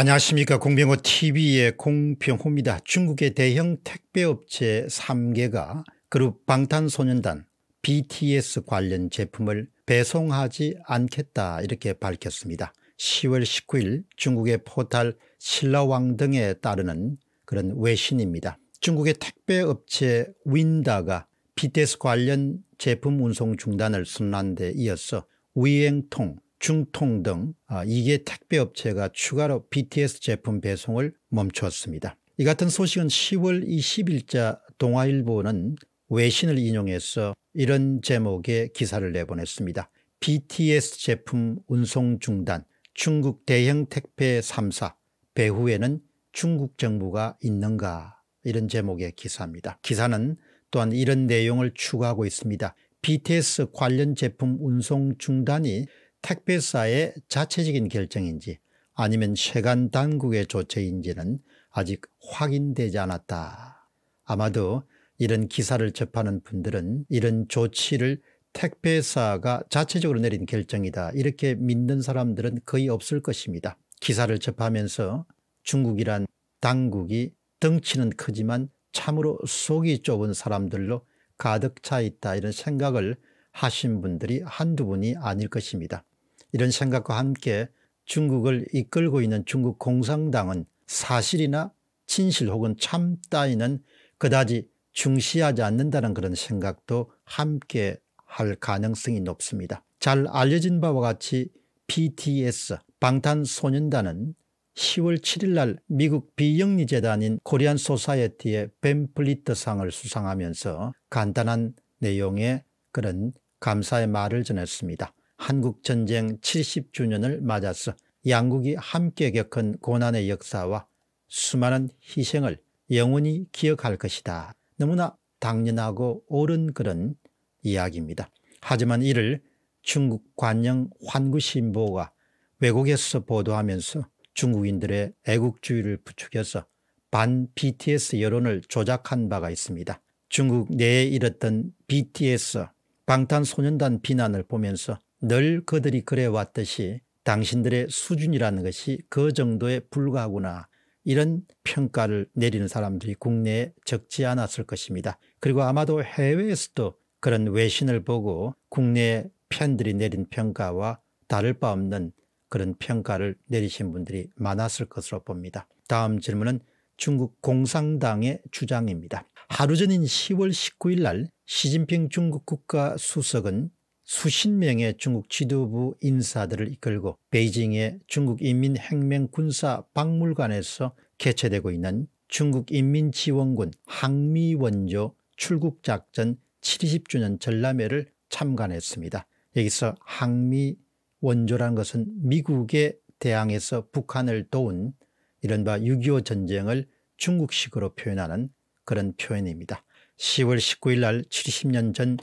안녕하십니까 공병호 tv의 공병호입니다. 중국의 대형 택배업체 3개가 그룹 방탄소년단 bts 관련 제품을 배송하지 않겠다 이렇게 밝혔습니다. 10월 19일 중국의 포탈 신라왕 등에 따르는 그런 외신입니다. 중국의 택배업체 윈다가 BTS 관련 제품 운송 중단을 선언한 데 이어서 위행통 중통 등 아, 이게 택배업체가 추가로 BTS 제품 배송을 멈췄습니다. 이 같은 소식은 10월 20일자 동아일보는 외신을 인용해서 이런 제목의 기사를 내보냈습니다. BTS 제품 운송 중단 중국 대형 택배 3사 배후에는 중국 정부가 있는가 이런 제목의 기사입니다. 기사는 또한 이런 내용을 추가하고 있습니다. BTS 관련 제품 운송 중단이 택배사의 자체적인 결정인지 아니면 세관 당국의 조처인지는 아직 확인되지 않았다. 아마도 이런 기사를 접하는 분들은 이런 조치를 택배사가 자체적으로 내린 결정이다 이렇게 믿는 사람들은 거의 없을 것입니다. 기사를 접하면서 중국이란 당국이 덩치는 크지만 참으로 속이 좁은 사람들로 가득 차 있다 이런 생각을 하신 분들이 한두 분이 아닐 것입니다. 이런 생각과 함께 중국을 이끌고 있는 중국 공산당은 사실이나 진실 혹은 참 따위는 그다지 중시하지 않는다는 그런 생각도 함께 할 가능성이 높습니다. 잘 알려진 바와 같이 BTS 방탄소년단은 10월 7일 날 미국 비영리재단인 코리안 소사이어티의 벤플리트상을 수상하면서 간단한 내용의 그런 감사의 말을 전했습니다. 한국전쟁 70주년을 맞아서 양국이 함께 겪은 고난의 역사와 수많은 희생을 영원히 기억할 것이다. 너무나 당연하고 옳은 그런 이야기입니다. 하지만 이를 중국 관영 환구신보가 외국에서 보도하면서 중국인들의 애국주의를 부추겨서 반 BTS 여론을 조작한 바가 있습니다. 중국 내에 일었던 BTS 방탄소년단 비난을 보면서 늘 그들이 그래왔듯이 당신들의 수준이라는 것이 그 정도에 불과하구나 이런 평가를 내리는 사람들이 국내에 적지 않았을 것입니다. 그리고 아마도 해외에서도 그런 외신을 보고 국내 팬들이 내린 평가와 다를 바 없는 그런 평가를 내리신 분들이 많았을 것으로 봅니다. 다음 질문은 중국 공산당의 주장입니다. 하루 전인 10월 19일 날 시진핑 중국 국가수석은 수십 명의 중국 지도부 인사들을 이끌고 베이징의 중국인민혁명군사 박물관에서 개최되고 있는 중국인민지원군 항미원조 출국작전 70주년 전람회를 참관했습니다. 여기서 항미원조란 것은 미국의 대항에서 북한을 도운 이른바 6.25 전쟁을 중국식으로 표현하는 그런 표현입니다. 10월 19일 날 70년 전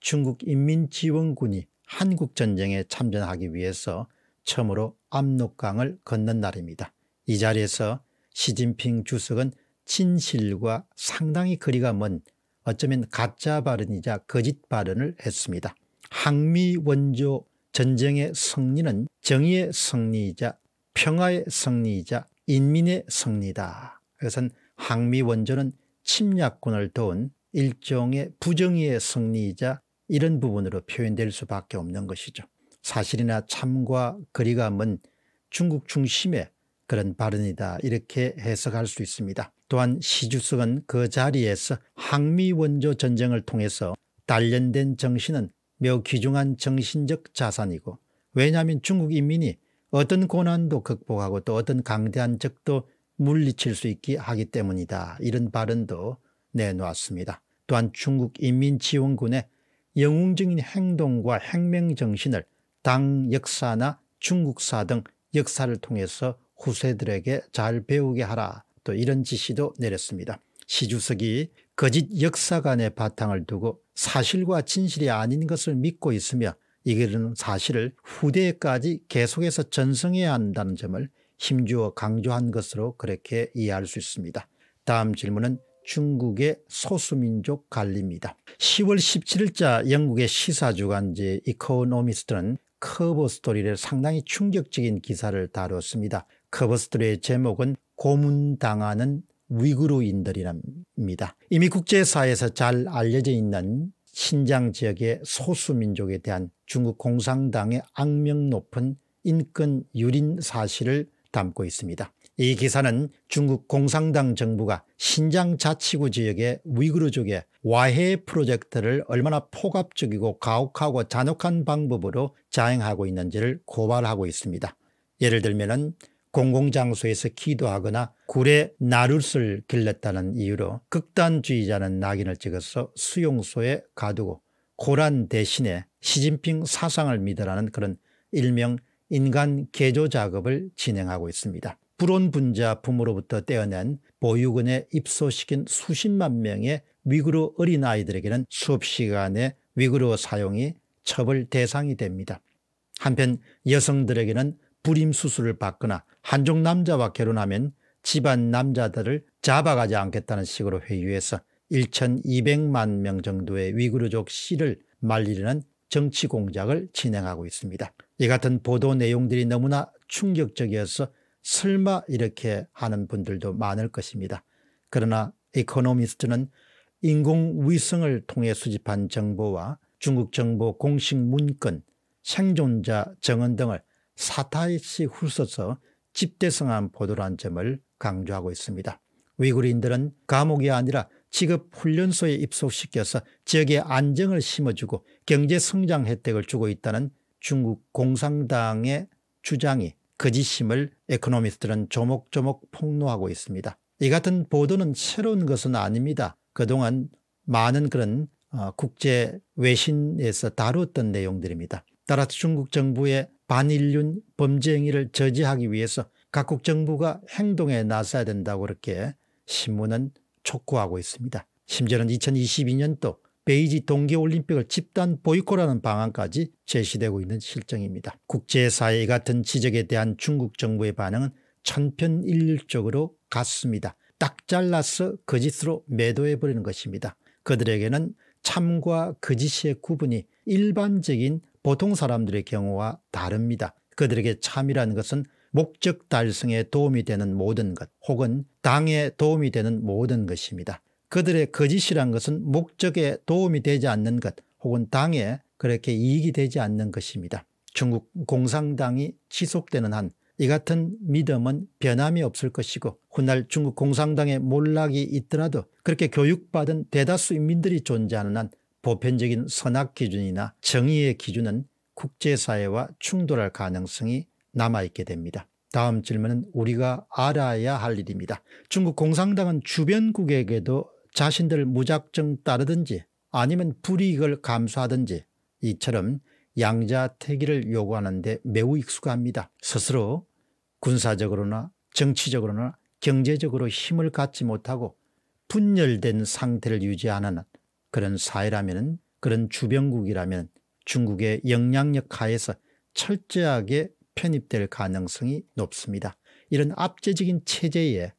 중국인민지원군이 한국전쟁에 참전하기 위해서 처음으로 압록강을 건넌 날입니다. 이 자리에서 시진핑 주석은 진실과 상당히 거리가 먼 어쩌면 가짜 발언이자 거짓 발언을 했습니다. 항미원조 전쟁의 승리는 정의의 승리이자 평화의 승리이자 인민의 승리다. 이것은 항미원조는 침략군을 도운 일종의 부정의의 승리이자 이런 부분으로 표현될 수밖에 없는 것이죠. 사실이나 참과 거리감은 중국 중심의 그런 발언이다 이렇게 해석할 수 있습니다. 또한 시주석은 그 자리에서 항미원조 전쟁을 통해서 단련된 정신은 매우 귀중한 정신적 자산이고 왜냐하면 중국 인민이 어떤 고난도 극복하고 또 어떤 강대한 적도 물리칠 수 있게 하기 때문이다 이런 발언도 내놓았습니다. 또한 중국 인민지원군의 영웅적인 행동과 혁명정신을 당 역사나 중국사 등 역사를 통해서 후세들에게 잘 배우게 하라 또 이런 지시도 내렸습니다. 시주석이 거짓 역사관의 바탕을 두고 사실과 진실이 아닌 것을 믿고 있으며 이기는 사실을 후대까지 계속해서 전승해야 한다는 점을 힘주어 강조한 것으로 그렇게 이해할 수 있습니다. 다음 질문은 중국의 소수민족 관리입니다. 10월 17일자 영국의 시사주간지 이코노미스트는 커버스토리를 상당히 충격적인 기사를 다뤘습니다. 커버스토리의 제목은 고문당하는 위구르인들이랍니다. 이미 국제사회에서 잘 알려져 있는 신장 지역의 소수민족에 대한 중국 공산당의 악명 높은 인권 유린 사실을 담고 있습니다. 이 기사는 중국 공산당 정부가 신장 자치구 지역의 위그르족의 와해 프로젝트를 얼마나 폭압적이고 가혹하고 잔혹한 방법으로 자행하고 있는지를 고발하고 있습니다. 예를 들면 은 공공장소에서 기도하거나 굴에 나룻을 길렀다는 이유로 극단주의자는 낙인을 찍어서 수용소에 가두고 고란 대신에 시진핑 사상을 믿으라는 그런 일명 인간 개조 작업을 진행하고 있습니다. 불온 분자품으로부터 떼어낸 보육원에 입소시킨 수십만 명의 위그루 어린아이들에게는 수업시간에 위그루 사용이 처벌 대상이 됩니다. 한편 여성들에게는 불임수술을 받거나 한쪽 남자와 결혼하면 집안 남자들을 잡아가지 않겠다는 식으로 회유해서 1200만 명 정도의 위그루족 씨를 말리려는 정치 공작을 진행하고 있습니다. 이 같은 보도 내용들이 너무나 충격적이어서 설마 이렇게 하는 분들도 많을 것입니다. 그러나 이코노미스트는 인공위성을 통해 수집한 정보와 중국 정보 공식 문건, 생존자 정언 등을 사타이시 훑어서 집대성한 보도란 점을 강조하고 있습니다. 위구리인들은 감옥이 아니라 직업훈련소에 입소시켜서 지역의 안정을 심어주고 경제성장 혜택을 주고 있다는 중국 공산당의 주장이 거짓심을 에코노미스트는 조목조목 폭로하고 있습니다. 이 같은 보도는 새로운 것은 아닙니다. 그동안 많은 그런 어, 국제 외신에서 다루었던 내용들입니다. 따라서 중국 정부의 반인륜 범죄 행위를 저지하기 위해서 각국 정부가 행동에 나서야 된다고 그렇게 신문은 촉구하고 있습니다. 심지어는 2022년도 베이지 동계올림픽을 집단 보이콧하는 방안까지 제시되고 있는 실정입니다. 국제사회 같은 지적에 대한 중국 정부의 반응은 천편일률적으로 같습니다. 딱 잘라서 거짓으로 매도해버리는 것입니다. 그들에게는 참과 거짓의 구분이 일반적인 보통 사람들의 경우와 다릅니다. 그들에게 참이라는 것은 목적 달성에 도움이 되는 모든 것 혹은 당에 도움이 되는 모든 것입니다. 그들의 거짓이란 것은 목적에 도움이 되지 않는 것 혹은 당에 그렇게 이익이 되지 않는 것입니다. 중국 공산당이 지속되는 한 이 같은 믿음은 변함이 없을 것이고 훗날 중국 공산당의 몰락이 있더라도 그렇게 교육받은 대다수 인민들이 존재하는 한 보편적인 선악 기준이나 정의의 기준은 국제사회와 충돌할 가능성이 남아있게 됩니다. 다음 질문은 우리가 알아야 할 일입니다. 중국 공산당은 주변국에게도 자신들 무작정 따르든지 아니면 불이익을 감수하든지 이처럼 양자태기를 요구하는 데 매우 익숙합니다. 스스로 군사적으로나 정치적으로나 경제적으로 힘을 갖지 못하고 분열된 상태를 유지하는 그런 사회라면 그런 주변국이라면 중국의 영향력 하에서 철저하게 편입될 가능성이 높습니다. 이런 압제적인 체제에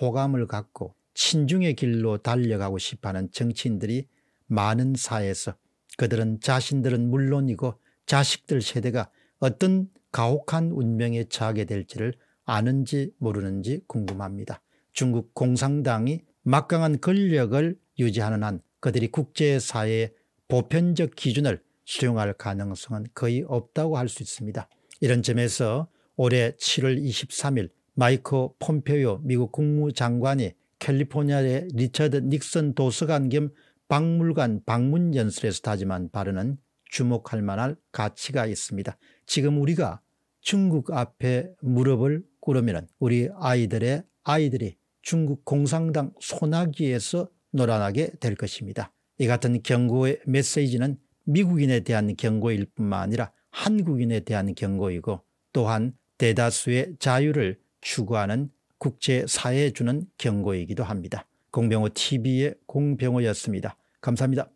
호감을 갖고 친중의 길로 달려가고 싶어하는 정치인들이 많은 사회에서 그들은 자신들은 물론이고 자식들 세대가 어떤 가혹한 운명에 처하게 될지를 아는지 모르는지 궁금합니다. 중국 공산당이 막강한 권력을 유지하는 한 그들이 국제사회의 보편적 기준을 수용할 가능성은 거의 없다고 할 수 있습니다. 이런 점에서 올해 7월 23일 마이크 폼페오 미국 국무장관이 캘리포니아의 리처드 닉슨 도서관 겸 박물관 방문 연설에서 다짐한 발언은 주목할 만할 가치가 있습니다. 지금 우리가 중국 앞에 무릎을 꿇으면 우리 아이들의 아이들이 중국 공상당 소나기에서 놀아나게 될 것입니다. 이 같은 경고의 메시지는 미국인에 대한 경고일 뿐만 아니라 한국인에 대한 경고이고 또한 대다수의 자유를 추구하는 국제사회에 주는 경고이기도 합니다. 공병호 TV의 공병호였습니다. 감사합니다.